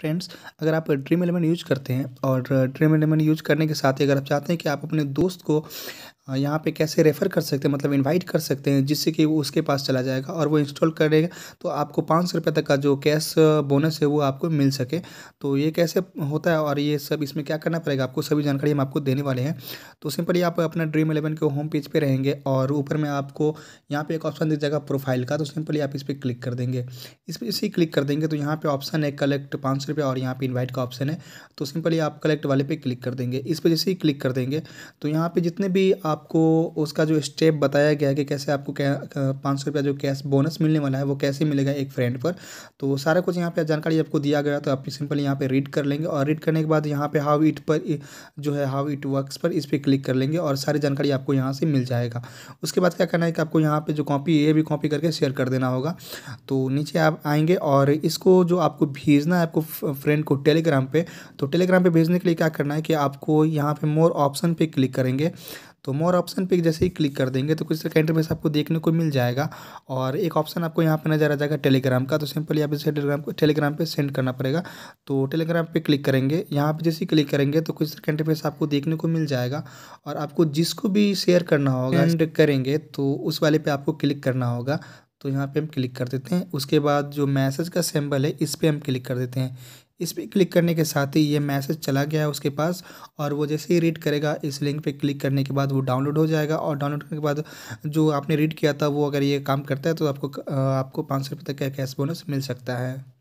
friends अगर आप dream element use करते हैं और ड्रीम एलिमेंट यूज करने के साथ ही अगर आप चाहते हैं कि आप अपने दोस्त को यहाँ पे कैसे रेफ़र कर सकते हैं मतलब इनवाइट कर सकते हैं जिससे कि वो उसके पास चला जाएगा और वो इंस्टॉल करेगा तो आपको पाँच सौ रुपये तक का जो कैश बोनस है वो आपको मिल सके तो ये कैसे होता है और ये सब इसमें क्या करना पड़ेगा आपको सभी जानकारी हम आपको देने वाले हैं तो सिंपली आप अपना ड्रीम इलेवन के होम पेज पर रहेंगे और ऊपर में आपको यहाँ पर एक ऑप्शन दिख जाएगा प्रोफाइल का तो सिंपली आप इस पर क्लिक कर देंगे इस पर इसी क्लिक कर देंगे तो यहाँ पर ऑप्शन है कलेक्ट पाँच सौ और यहाँ पर इन्वाइट का ऑप्शन है तो सिंपली आप कलेक्ट वाले पर क्लिक कर देंगे इस पर जैसे ही क्लिक कर देंगे तो यहाँ पर जितने भी आप आपको उसका जो स्टेप बताया गया है कि कैसे आपको कै पाँच सौ रुपया जो कैश बोनस मिलने वाला है वो कैसे मिलेगा एक फ्रेंड पर तो सारा कुछ यहाँ पे जानकारी आपको दिया गया तो आप सिंपल यहाँ पे रीड कर लेंगे और रीड करने के बाद यहाँ पे हाउ इट पर जो है हाउ इट वर्क्स पर इस पर क्लिक कर लेंगे और सारी जानकारी आपको यहाँ से मिल जाएगा उसके बाद क्या करना है कि आपको यहाँ पर जो कॉपी ये भी कॉपी करके शेयर कर देना होगा तो नीचे आप आएँगे और इसको जो आपको भेजना है आपको फ्रेंड को टेलीग्राम पर तो टेलीग्राम पर भेजने के लिए क्या करना है कि आपको यहाँ पर मोर ऑप्शन पर क्लिक करेंगे तो मोर ऑप्शन पे जैसे ही क्लिक कर देंगे तो कुछ तरह का इंटरफेस आपको देखने को मिल जाएगा और एक ऑप्शन आपको यहाँ पे नज़र आ जाएगा टेलीग्राम का तो सिंपली आप इसे टेलीग्राम को टेलीग्राम पे सेंड करना पड़ेगा तो टेलीग्राम पे क्लिक करेंगे यहाँ पे जैसे ही क्लिक करेंगे तो कुछ तरह का इंटरफेस आपको देखने को मिल जाएगा और आपको जिसको भी शेयर करना होगा सेंड करेंगे तो उस वाले पर आपको क्लिक करना होगा तो यहाँ पे हम क्लिक कर देते हैं उसके बाद जो मैसेज का सिंबल है इस पर हम क्लिक कर देते हैं इस पर क्लिक करने के साथ ही ये मैसेज चला गया है उसके पास और वो जैसे ही रीड करेगा इस लिंक पे क्लिक करने के बाद वो डाउनलोड हो जाएगा और डाउनलोड करने के बाद जो आपने रीड किया था वो अगर ये काम करता है तो आपको आपको पाँच सौ रुपये तक का कैश बोनस मिल सकता है